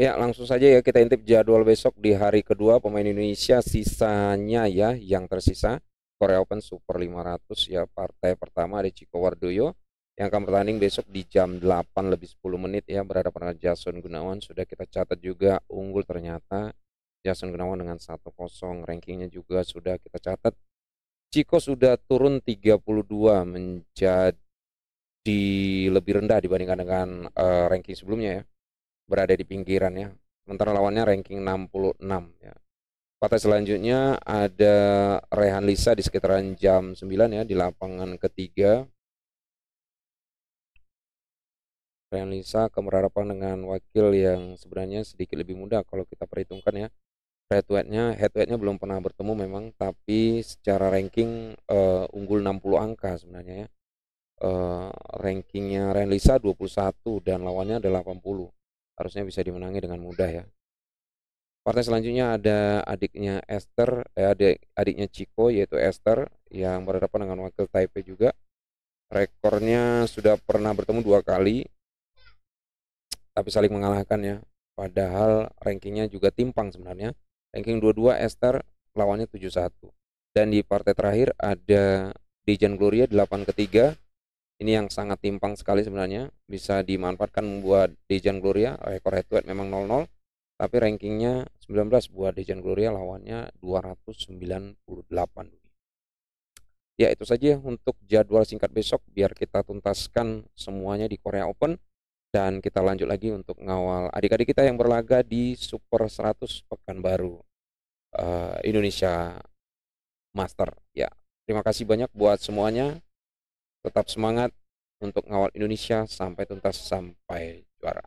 Ya, langsung saja ya kita intip jadwal besok di hari kedua pemain Indonesia sisanya ya yang tersisa Korea Open Super 500 ya partai pertama ada Ciko Wardoyo yang akan bertanding besok di jam 8 lebih 10 menit ya berhadapan dengan Jason Gunawan sudah kita catat juga unggul ternyata Jason Gunawan dengan 1-0 rankingnya juga sudah kita catat Ciko sudah turun 32 menjadi lebih rendah dibandingkan dengan uh, ranking sebelumnya ya berada di pinggiran ya. Sementara lawannya ranking 66 ya. Partai selanjutnya ada Rehan Lisa di sekitaran jam 9 ya di lapangan ketiga. Rehan Lisa kemerarapan dengan wakil yang sebenarnya sedikit lebih muda kalau kita perhitungkan ya. to headnya belum pernah bertemu memang tapi secara ranking uh, unggul 60 angka sebenarnya ya. Uh, rankingnya Rehan Lisa 21 dan lawannya ada 80 harusnya bisa dimenangi dengan mudah ya. Partai selanjutnya ada adiknya Esther, eh, adik adiknya Chico yaitu Esther yang berhadapan dengan wakil Taipei juga. Rekornya sudah pernah bertemu dua kali, tapi saling mengalahkan ya. Padahal rankingnya juga timpang sebenarnya. Ranking 22 Esther lawannya 71. Dan di partai terakhir ada Dejan Gloria 8 ketiga ini yang sangat timpang sekali sebenarnya bisa dimanfaatkan buat Dejan Gloria rekor head-to-head memang 0-0 tapi rankingnya 19 buat Dejan Gloria lawannya 298 ya itu saja untuk jadwal singkat besok biar kita tuntaskan semuanya di Korea Open dan kita lanjut lagi untuk ngawal adik-adik kita yang berlaga di Super 100 Pekanbaru uh, Indonesia Master ya terima kasih banyak buat semuanya tetap semangat untuk ngawal Indonesia sampai tuntas sampai juara.